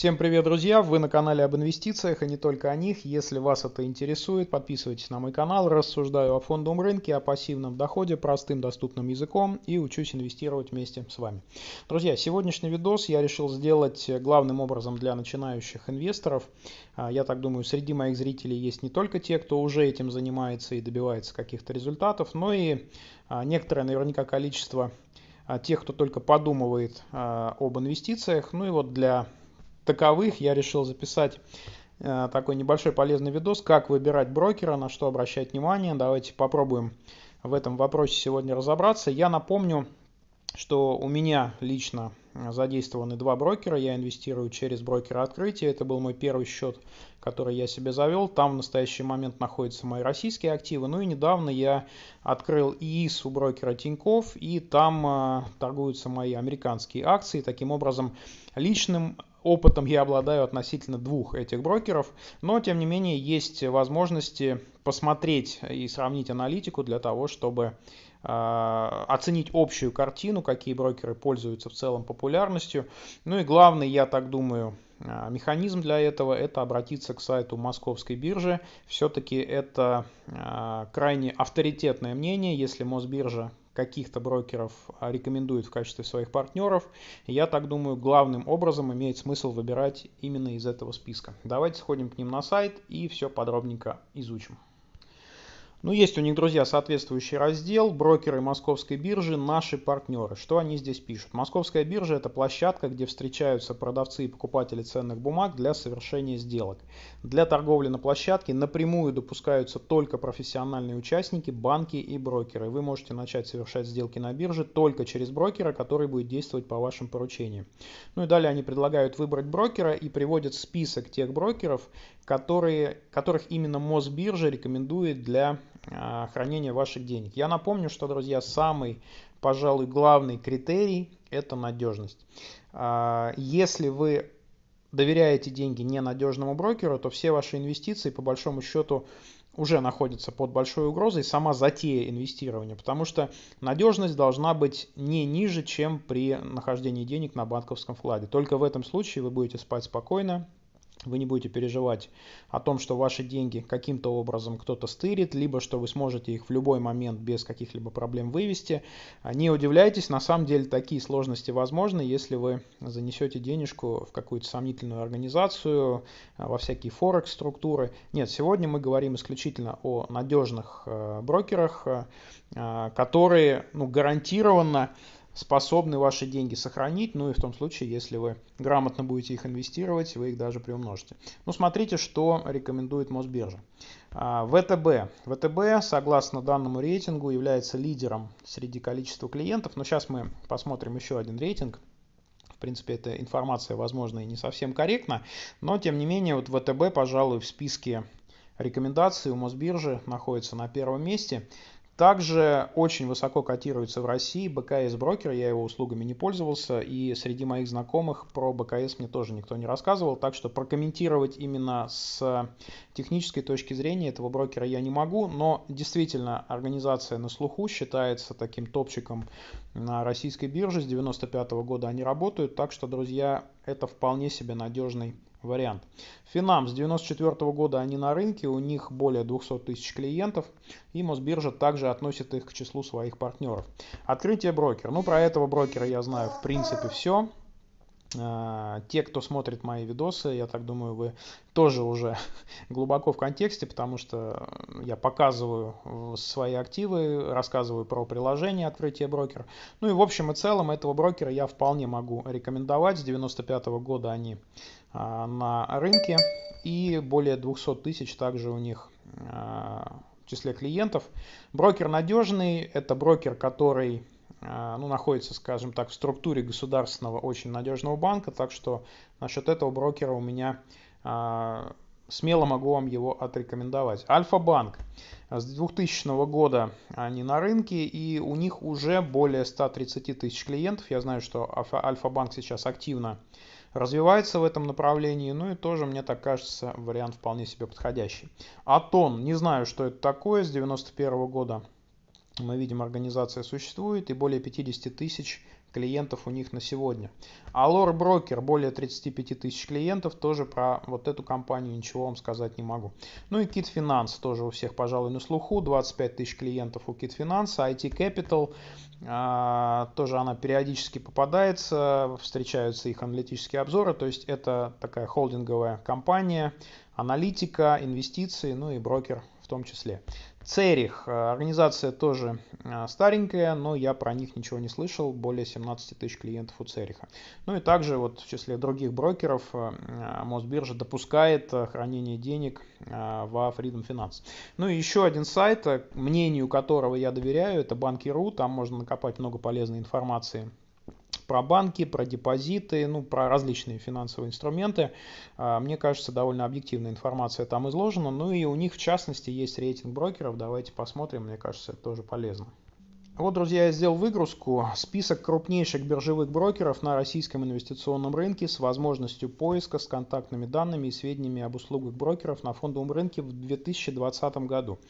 Всем привет, друзья! Вы на канале об инвестициях и а не только о них. Если вас это интересует, подписывайтесь на мой канал. Рассуждаю о фондовом рынке, о пассивном доходе, простым доступным языком и учусь инвестировать вместе с вами. Друзья, сегодняшний видос я решил сделать главным образом для начинающих инвесторов. А, я так думаю, среди моих зрителей есть не только те, кто уже этим занимается и добивается каких-то результатов, но и а, некоторое наверняка количество тех, кто только подумывает об инвестициях. Ну и вот для таковых я решил записать э, такой небольшой полезный видос, как выбирать брокера, на что обращать внимание. Давайте попробуем в этом вопросе сегодня разобраться. Я напомню, что у меня лично задействованы два брокера. Я инвестирую через брокера открытия. Это был мой первый счет, который я себе завел. Там в настоящий момент находятся мои российские активы. Ну и недавно я открыл ИИС у брокера Тиньков, и там э, торгуются мои американские акции. Таким образом, личным опытом я обладаю относительно двух этих брокеров, но тем не менее есть возможности посмотреть и сравнить аналитику для того, чтобы а, оценить общую картину, какие брокеры пользуются в целом популярностью. Ну и главный, я так думаю, а, механизм для этого – это обратиться к сайту Московской биржи. Все-таки это а, крайне авторитетное мнение, если Мосбиржа каких-то брокеров а, рекомендуют в качестве своих партнеров. Я так думаю, главным образом имеет смысл выбирать именно из этого списка. Давайте сходим к ним на сайт и все подробненько изучим. Ну, есть у них, друзья, соответствующий раздел «Брокеры московской биржи. Наши партнеры». Что они здесь пишут? Московская биржа – это площадка, где встречаются продавцы и покупатели ценных бумаг для совершения сделок. Для торговли на площадке напрямую допускаются только профессиональные участники, банки и брокеры. Вы можете начать совершать сделки на бирже только через брокера, который будет действовать по вашим поручениям. Ну и далее они предлагают выбрать брокера и приводят список тех брокеров, которые, которых именно Мосбиржа рекомендует для а, хранения ваших денег. Я напомню, что, друзья, самый, пожалуй, главный критерий – это надежность. А, если вы доверяете деньги ненадежному брокеру, то все ваши инвестиции, по большому счету, уже находится под большой угрозой сама затея инвестирования, потому что надежность должна быть не ниже, чем при нахождении денег на банковском вкладе. Только в этом случае вы будете спать спокойно, вы не будете переживать о том, что ваши деньги каким-то образом кто-то стырит, либо что вы сможете их в любой момент без каких-либо проблем вывести. А, не удивляйтесь, на самом деле такие сложности возможны, если вы занесете денежку в какую-то сомнительную организацию, а, во всякие форекс-структуры. Нет, сегодня мы говорим исключительно о надежных э, брокерах, э, а, которые ну, гарантированно способны ваши деньги сохранить, ну и в том случае, если вы грамотно будете их инвестировать, вы их даже приумножите. Ну, смотрите, что рекомендует Мосбиржа. А, ВТБ. ВТБ, согласно данному рейтингу, является лидером среди количества клиентов, но сейчас мы посмотрим еще один рейтинг. В принципе, эта информация, возможно, и не совсем корректна, но, тем не менее, вот ВТБ, пожалуй, в списке рекомендаций у Мосбиржи находится на первом месте. Также очень высоко котируется в России БКС-брокер, я его услугами не пользовался, и среди моих знакомых про БКС мне тоже никто не рассказывал, так что прокомментировать именно с технической точки зрения этого брокера я не могу, но действительно организация на слуху считается таким топчиком на российской бирже, с 95 -го года они работают, так что, друзья, это вполне себе надежный вариант. Финам с 1994 -го года они на рынке, у них более 200 тысяч клиентов, и Мосбиржа также относит их к числу своих партнеров. Открытие брокер. Ну, про этого брокера я знаю в принципе все. А, те, кто смотрит мои видосы, я так думаю, вы тоже уже глубоко в контексте, потому что я показываю свои активы, рассказываю про приложение открытие брокер. Ну и в общем и целом этого брокера я вполне могу рекомендовать. С 95 -го года они а, на рынке и более 200 тысяч также у них а, в числе клиентов. Брокер надежный, это брокер, который а, ну, находится, скажем так, в структуре государственного очень надежного банка, так что насчет этого брокера у меня а, смело могу вам его отрекомендовать. Альфа-банк. С 2000 года они на рынке, и у них уже более 130 тысяч клиентов. Я знаю, что Альфа-банк сейчас активно развивается в этом направлении, ну и тоже, мне так кажется, вариант вполне себе подходящий. Атон. Не знаю, что это такое, с 91 года мы видим, организация существует, и более 50 тысяч клиентов у них на сегодня. А Лор Брокер более 35 тысяч клиентов, тоже про вот эту компанию ничего вам сказать не могу. Ну и Кит Финанс тоже у всех, пожалуй, на слуху, 25 тысяч клиентов у Кит Finance, IT Capital, а, тоже она периодически попадается, встречаются их аналитические обзоры, то есть это такая холдинговая компания, аналитика, инвестиции, ну и брокер в том числе. Церих. Э, организация тоже э, старенькая, но я про них ничего не слышал. Более 17 тысяч клиентов у Цериха. Ну и также вот в числе других брокеров э, Мосбиржа допускает хранение денег во Freedom Finance. Ну и еще один сайт, мнению которого я доверяю, это Банки.ру. Там можно накопать много полезной информации про банки, про депозиты, ну, про различные финансовые инструменты. А, мне кажется, довольно объективная информация там изложена. Ну и у них, в частности, есть рейтинг брокеров. Давайте посмотрим, мне кажется, это тоже полезно. Вот, друзья, я сделал выгрузку. Список крупнейших биржевых брокеров на российском инвестиционном рынке с возможностью поиска с контактными данными и сведениями об услугах брокеров на фондовом рынке в 2020 году.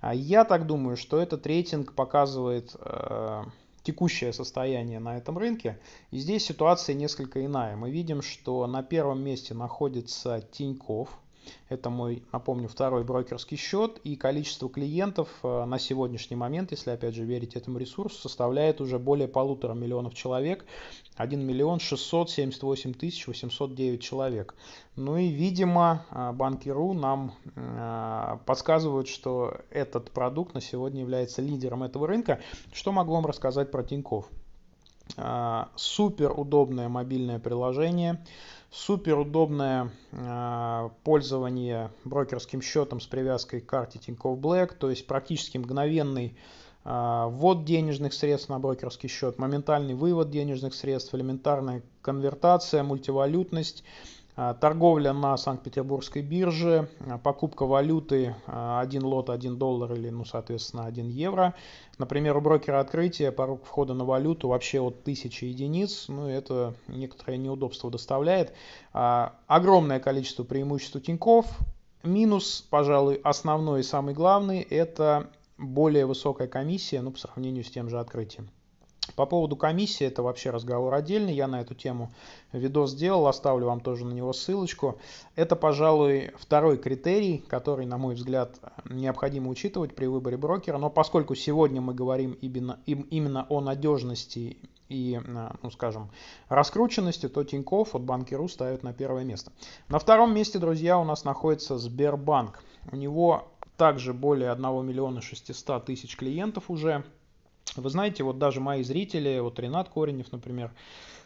А я так думаю, что этот рейтинг показывает э, текущее состояние на этом рынке. И здесь ситуация несколько иная. Мы видим, что на первом месте находится Тиньков это мой, напомню, второй брокерский счет, и количество клиентов э, на сегодняшний момент, если опять же верить этому ресурсу, составляет уже более полутора миллионов человек, 1 миллион 678 тысяч 809 человек. Ну и, видимо, э, Банкиру нам э, подсказывают, что этот продукт на сегодня является лидером этого рынка. Что могу вам рассказать про Тиньков? Супер удобное мобильное приложение Супер удобное э, а, пользование брокерским счетом с привязкой к карте Тинькофф Блэк, то есть практически мгновенный э, ввод денежных средств на брокерский счет, моментальный вывод денежных средств, элементарная конвертация, мультивалютность а, торговля на Санкт-Петербургской бирже, а, покупка валюты 1 а, лот 1 доллар или, ну, соответственно, 1 евро. Например, у брокера открытия порог входа на валюту вообще от 1000 единиц, ну, это некоторое неудобство доставляет. Огромное количество преимуществ у тиньков. Минус, пожалуй, основной и самый главный, это более высокая комиссия, ну, по сравнению с тем же открытием. По поводу комиссии, это вообще разговор отдельный, я на эту тему видос сделал, оставлю вам тоже на него ссылочку. Это, пожалуй, второй критерий, который, на мой взгляд, необходимо учитывать при выборе брокера, но поскольку сегодня мы говорим именно, именно о надежности и, э, ну скажем, раскрученности, то Тинькофф от Банкиру ставят на первое место. На втором месте, друзья, у нас находится Сбербанк. У него также более 1 миллиона 600 тысяч клиентов уже. Вы знаете, вот даже мои зрители, вот Ренат Коренев, например,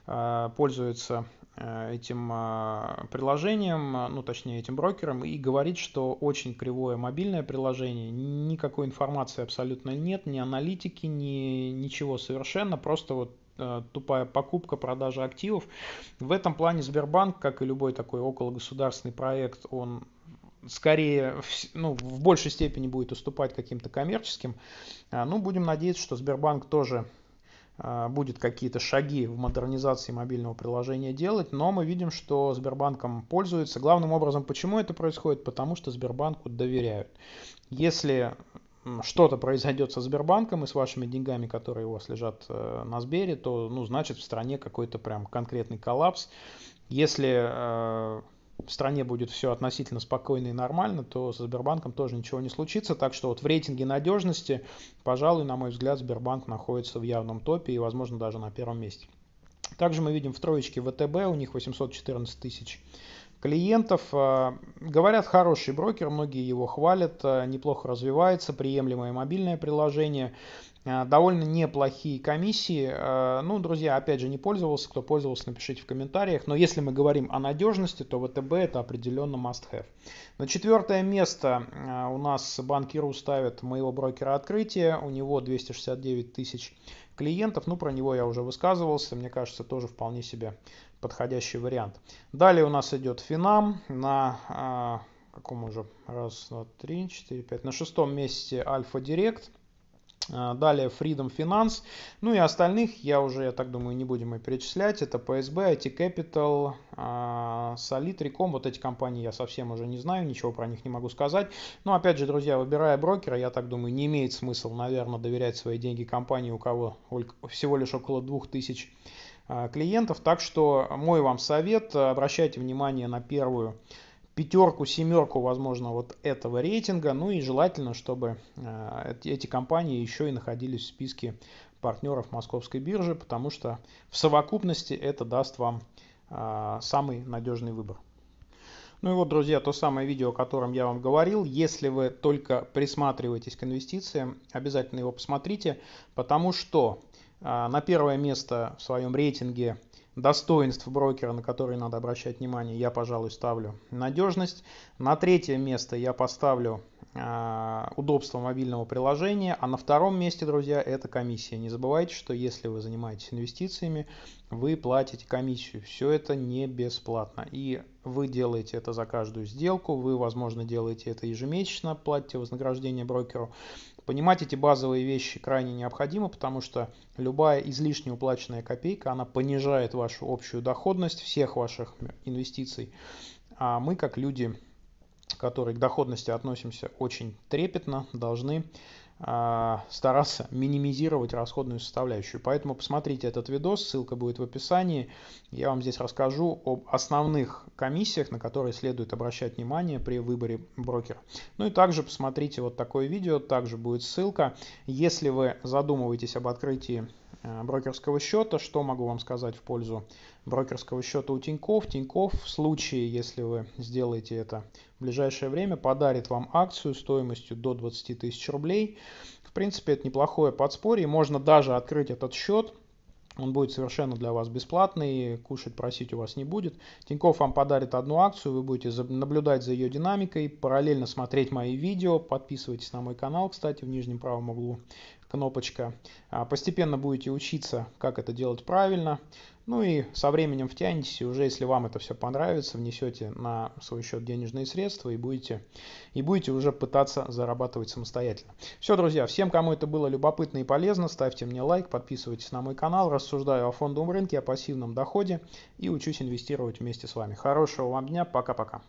э, пользуется э, этим э, приложением, ну точнее этим брокером, и говорит, что очень кривое мобильное приложение, никакой информации абсолютно нет, ни аналитики, ни ничего совершенно, просто вот тупая покупка, продажа активов. В этом плане Сбербанк, как и любой такой окологосударственный проект, он скорее, ну, в большей степени будет уступать каким-то коммерческим. А, ну, будем надеяться, что Сбербанк тоже а, будет какие-то шаги в модернизации мобильного приложения делать, но мы видим, что Сбербанком пользуются. Главным образом, почему это происходит? Потому что Сбербанку доверяют. Если что-то произойдет со Сбербанком и с вашими деньгами, которые у вас лежат э, на Сбере, то, ну, значит, в стране какой-то прям конкретный коллапс. Если э, в стране будет все относительно спокойно и нормально, то со Сбербанком тоже ничего не случится. Так что вот в рейтинге надежности, пожалуй, на мой взгляд, Сбербанк находится в явном топе и, возможно, даже на первом месте. Также мы видим в троечке ВТБ, у них 814 тысяч клиентов. А, говорят, хороший брокер, многие его хвалят, а, неплохо развивается, приемлемое мобильное приложение. Э, довольно неплохие комиссии. Э, ну, друзья, опять же, не пользовался. Кто пользовался, напишите в комментариях. Но если мы говорим о надежности, то ВТБ это определенно must-have. На четвертое место э, у нас банкиру ставят моего брокера открытия. У него 269 тысяч клиентов. Ну, про него я уже высказывался. Мне кажется, тоже вполне себе подходящий вариант. Далее у нас идет Финам на каком уже? Раз, два, три, четыре, пять. На шестом месте Альфа Директ. А, далее Freedom Finance. Ну и остальных, я уже, я так думаю, не будем и перечислять. Это PSB, IT Capital, а, Solid, Recom. Вот эти компании я совсем уже не знаю, ничего про них не могу сказать. Но опять же, друзья, выбирая брокера, я так думаю, не имеет смысла, наверное, доверять свои деньги компании, у кого всего лишь около 2000 а, клиентов. Так что мой вам совет, обращайте внимание на первую пятерку, семерку, возможно, вот этого рейтинга. Ну и желательно, чтобы э, эти компании еще и находились в списке партнеров московской биржи, потому что в совокупности это даст вам э, самый надежный выбор. Ну и вот, друзья, то самое видео, о котором я вам говорил. Если вы только присматриваетесь к инвестициям, обязательно его посмотрите, потому что э, на первое место в своем рейтинге – достоинств брокера, на которые надо обращать внимание, я, пожалуй, ставлю надежность. На третье место я поставлю а, удобство мобильного приложения, а на втором месте, друзья, это комиссия. Не забывайте, что если вы занимаетесь инвестициями, вы платите комиссию. Все это не бесплатно. И вы делаете это за каждую сделку, вы, возможно, делаете это ежемесячно, платите вознаграждение брокеру. Понимать эти базовые вещи крайне необходимо, потому что любая излишне уплаченная копейка, она понижает вашу общую доходность всех ваших инвестиций. А мы, как люди которые к доходности относимся очень трепетно, должны а, стараться минимизировать расходную составляющую. Поэтому посмотрите этот видос, ссылка будет в описании. Я вам здесь расскажу об основных комиссиях, на которые следует обращать внимание при выборе брокера. Ну и также посмотрите вот такое видео, также будет ссылка. Если вы задумываетесь об открытии Э, брокерского счета. Что могу вам сказать в пользу брокерского счета у Тиньков? Тиньков в случае, если вы сделаете это в ближайшее время, подарит вам акцию стоимостью до 20 тысяч рублей. В принципе, это неплохое подспорье. Можно даже открыть этот счет – он будет совершенно для вас бесплатный, кушать просить у вас не будет. Тиньков вам подарит одну акцию, вы будете наблюдать за ее динамикой, параллельно смотреть мои видео, подписывайтесь на мой канал, кстати, в нижнем правом углу кнопочка. А, постепенно будете учиться, как это делать правильно. Ну и со временем втянетесь, и уже если вам это все понравится, внесете на свой счет денежные средства и будете, и будете уже пытаться зарабатывать самостоятельно. Все, друзья, всем, кому это было любопытно и полезно, ставьте мне лайк, подписывайтесь на мой канал, рассуждаю о фондовом рынке, о пассивном доходе и учусь инвестировать вместе с вами. Хорошего вам дня, пока-пока.